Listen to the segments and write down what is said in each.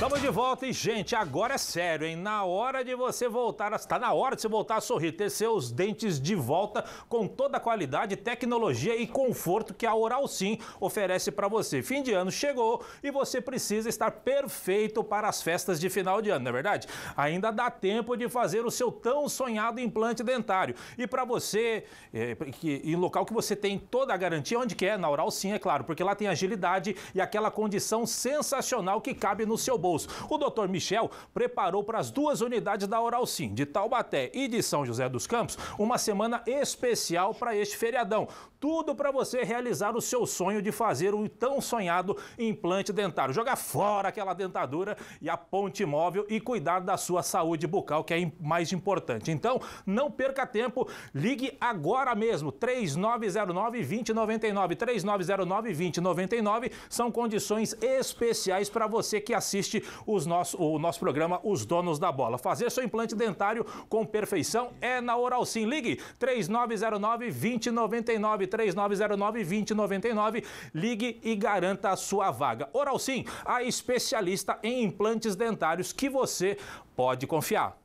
Estamos de volta e, gente, agora é sério, hein? Na hora de você voltar, está na hora de você voltar a sorrir, ter seus dentes de volta com toda a qualidade, tecnologia e conforto que a Oral Sim oferece para você. Fim de ano chegou e você precisa estar perfeito para as festas de final de ano, não é verdade? Ainda dá tempo de fazer o seu tão sonhado implante dentário. E para você, é, que, em local que você tem toda a garantia, onde quer, é? na Oral Sim, é claro, porque lá tem agilidade e aquela condição sensacional que cabe no seu bolso bolso. O Dr. Michel preparou para as duas unidades da Oral Sim, de Taubaté e de São José dos Campos, uma semana especial para este feriadão. Tudo para você realizar o seu sonho de fazer o tão sonhado implante dentário. Jogar fora aquela dentadura e a ponte móvel e cuidar da sua saúde bucal, que é mais importante. Então, não perca tempo, ligue agora mesmo, 3909-2099. 3909-2099 são condições especiais para você que assiste os nosso, o nosso programa Os Donos da Bola. Fazer seu implante dentário com perfeição é na Oral Sim. Ligue 3909-2099, 3909-2099. Ligue e garanta a sua vaga. Oral Sim, a especialista em implantes dentários que você pode confiar.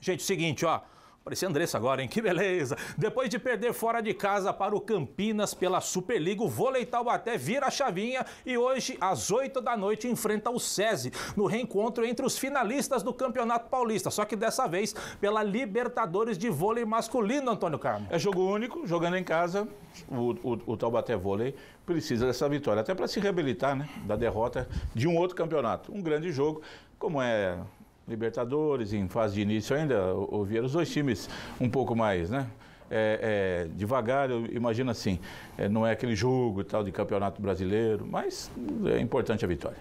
Gente, seguinte, ó. Parecia Andressa agora, hein? Que beleza! Depois de perder fora de casa para o Campinas pela Superliga, o Vôlei Taubaté vira a chavinha e hoje, às 8 da noite, enfrenta o SESI no reencontro entre os finalistas do Campeonato Paulista, só que dessa vez pela Libertadores de Vôlei Masculino, Antônio Carmo. É jogo único, jogando em casa, o, o, o Taubaté Vôlei precisa dessa vitória, até para se reabilitar né, da derrota de um outro campeonato. Um grande jogo, como é Libertadores, em fase de início ainda, o os dois times um pouco mais, né? É, é, devagar, eu imagino assim, é, não é aquele jogo tal de campeonato brasileiro, mas é importante a vitória.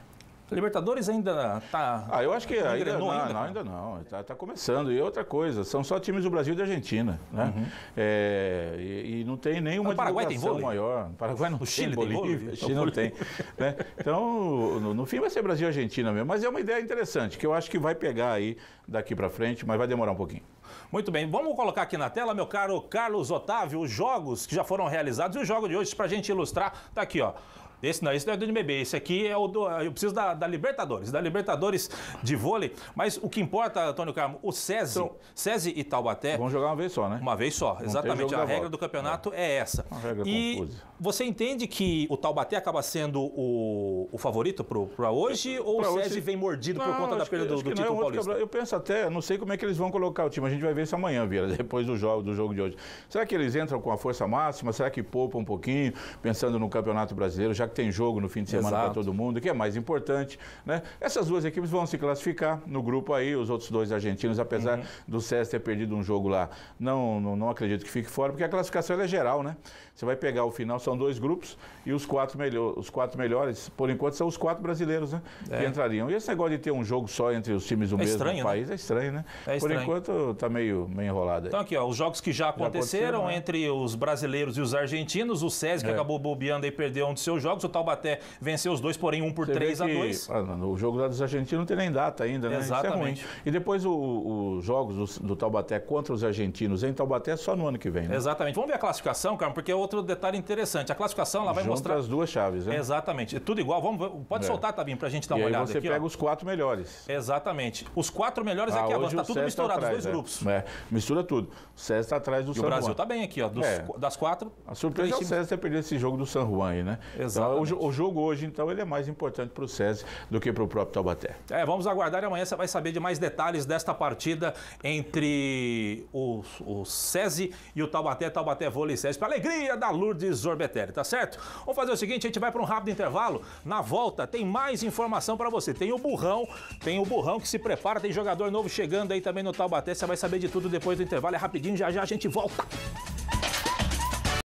Libertadores ainda está. Ah, eu acho que ainda, ainda, não, ainda, não, ainda não. Está tá começando. E outra coisa, são só times do Brasil e da Argentina, né? Uhum. É, e, e, não tem nenhuma no Paraguai tem o maior. Paraguai não o Chile tem, tem Bolívia, Chile não tem. né? Então, no, no, fim vai ser Brasil e Argentina mesmo. Mas é uma ideia interessante que eu acho que vai pegar aí daqui para frente, mas vai demorar um pouquinho. Muito bem, vamos colocar aqui na tela, meu caro Carlos Otávio, os jogos que já foram realizados e o jogo de hoje para a gente ilustrar. Tá aqui, ó. Esse não, esse não é do NBB, esse aqui é o do. Eu preciso da, da Libertadores, da Libertadores de vôlei. Mas o que importa, Antônio Carmo, o SESI, então, SESI e Taubaté. Vão jogar uma vez só, né? Uma vez só, exatamente. A regra volta. do campeonato é, é essa. Uma regra e confusa. você entende que o Taubaté acaba sendo o, o favorito para hoje é, ou o SESI hoje... vem mordido não, por conta da perda do, do título não, paulista? Eu penso até, não sei como é que eles vão colocar o time. A gente vai ver isso amanhã, Vira, depois do jogo, do jogo de hoje. Será que eles entram com a força máxima? Será que poupam um pouquinho, pensando no Campeonato Brasileiro, já que tem jogo no fim de semana para todo mundo, que é mais importante. Né? Essas duas equipes vão se classificar no grupo aí, os outros dois argentinos, apesar uhum. do César ter perdido um jogo lá, não, não, não, acredito que fique fora, porque a classificação é geral, né? Você vai pegar o final, são dois grupos, e os quatro, melhor, os quatro melhores, por enquanto, são os quatro brasileiros, né? É. Que entrariam. E esse negócio de ter um jogo só entre os times do é mesmo estranho, né? país né? é estranho, né? É estranho. Por enquanto, tá meio, meio enrolado aí. Então aqui, ó, os jogos que já aconteceram, já aconteceram né? entre os brasileiros e os argentinos, o César, que é. acabou bobeando e perdeu um dos seus jogos, jogos. O Taubaté venceu os dois, porém um por 3 a 2 ah, O jogo dos argentinos não tem nem data ainda, né? É Exatamente. É e depois os jogos do, do, Taubaté contra os argentinos em Taubaté é só no ano que vem, né? Exatamente. Vamos ver a classificação, Carmo, porque é outro detalhe interessante. A classificação ela vai Junta mostrar... as duas chaves, né? Exatamente. É tudo igual. Vamos ver... Pode é. soltar, Tabinho, pra gente dar uma olhada olhada você aqui. você pega ó. os quatro melhores. Exatamente. Os quatro melhores ah, aqui avançam. Tá tudo misturado, tá atrás, os dois grupos. É. Mistura tudo. O César tá atrás do e San o Brasil está tá bem aqui, ó. Dos, das quatro... A surpresa é o César ter perdido esse jogo do San Juan aí, né? Exato. Então, o, o, jogo hoje, então, ele é mais importante para o SESI do que para o próprio Taubaté. É, vamos aguardar e amanhã você vai saber de mais detalhes desta partida entre o, o SESI e o Taubaté, Taubaté Vôlei SESI, para alegria da Lourdes Zorbetelli, tá certo? Vamos fazer o seguinte, a gente vai para um rápido intervalo, na volta tem mais informação para você, tem o Burrão, tem o Burrão que se prepara, tem jogador novo chegando aí também no Taubaté, você vai saber de tudo depois do intervalo, é rapidinho, já já a gente volta.